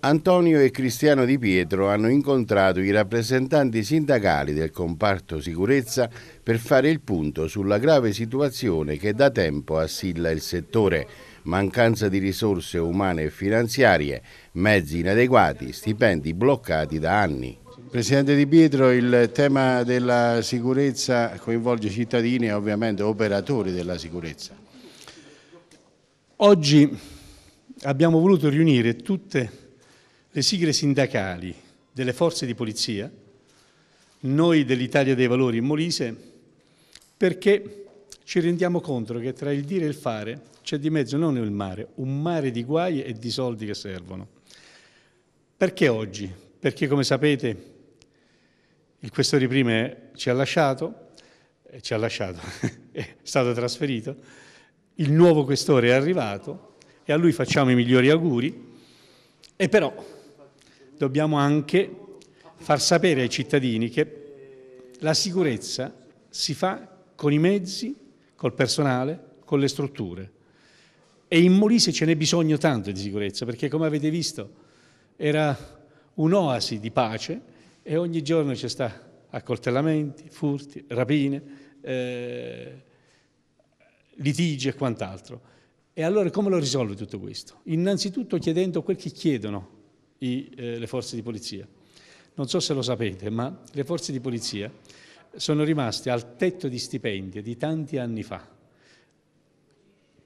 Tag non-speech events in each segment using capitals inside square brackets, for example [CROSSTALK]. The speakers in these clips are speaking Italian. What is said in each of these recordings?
Antonio e Cristiano Di Pietro hanno incontrato i rappresentanti sindacali del comparto sicurezza per fare il punto sulla grave situazione che da tempo assilla il settore, mancanza di risorse umane e finanziarie, mezzi inadeguati, stipendi bloccati da anni. Presidente Di Pietro, il tema della sicurezza coinvolge cittadini e ovviamente operatori della sicurezza. Oggi abbiamo voluto riunire tutte le sigle sindacali delle forze di polizia, noi dell'Italia dei Valori in Molise, perché ci rendiamo conto che tra il dire e il fare c'è di mezzo non il mare, un mare di guai e di soldi che servono. Perché oggi? Perché come sapete il questore prima ci ha lasciato, ci ha lasciato, [LAUGHS] è stato trasferito, il nuovo questore è arrivato, e a lui facciamo i migliori auguri, e però dobbiamo anche far sapere ai cittadini che la sicurezza si fa con i mezzi, col personale, con le strutture. E in Molise ce n'è bisogno tanto di sicurezza, perché come avete visto era un'oasi di pace e ogni giorno ci sta accoltellamenti, furti, rapine, eh, litigi e quant'altro. E allora come lo risolve tutto questo? Innanzitutto chiedendo quel che chiedono i, eh, le forze di polizia. Non so se lo sapete, ma le forze di polizia sono rimaste al tetto di stipendio di tanti anni fa.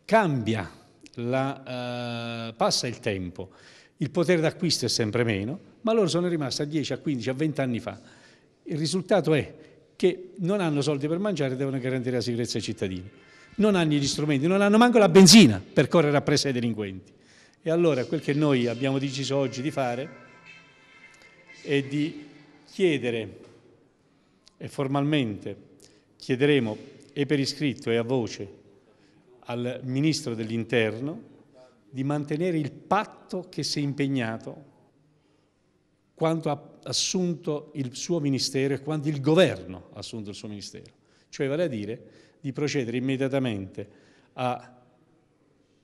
Cambia, la, eh, passa il tempo, il potere d'acquisto è sempre meno, ma loro sono rimaste a 10, a 15, a 20 anni fa. Il risultato è che non hanno soldi per mangiare e devono garantire la sicurezza ai cittadini non hanno gli strumenti, non hanno manco la benzina per correre appresso ai delinquenti. E allora quel che noi abbiamo deciso oggi di fare è di chiedere, e formalmente chiederemo e per iscritto e a voce al Ministro dell'Interno di mantenere il patto che si è impegnato quanto ha assunto il suo Ministero e quando il Governo ha assunto il suo Ministero. Cioè vale a dire di procedere immediatamente a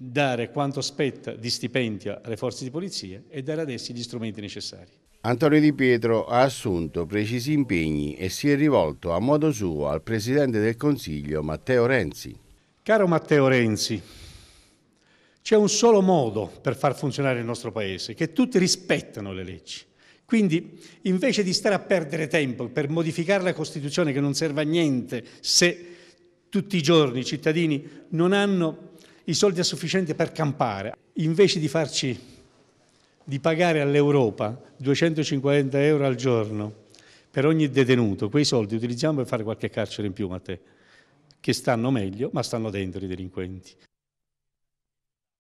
dare quanto spetta di stipendi alle forze di polizia e dare ad essi gli strumenti necessari. Antonio Di Pietro ha assunto precisi impegni e si è rivolto a modo suo al Presidente del Consiglio Matteo Renzi. Caro Matteo Renzi, c'è un solo modo per far funzionare il nostro Paese, che tutti rispettano le leggi. Quindi invece di stare a perdere tempo per modificare la Costituzione che non serve a niente se tutti i giorni i cittadini non hanno i soldi a sufficienza per campare. Invece di farci, di pagare all'Europa 250 euro al giorno per ogni detenuto, quei soldi utilizziamo per fare qualche carcere in più, Matteo, che stanno meglio ma stanno dentro i delinquenti.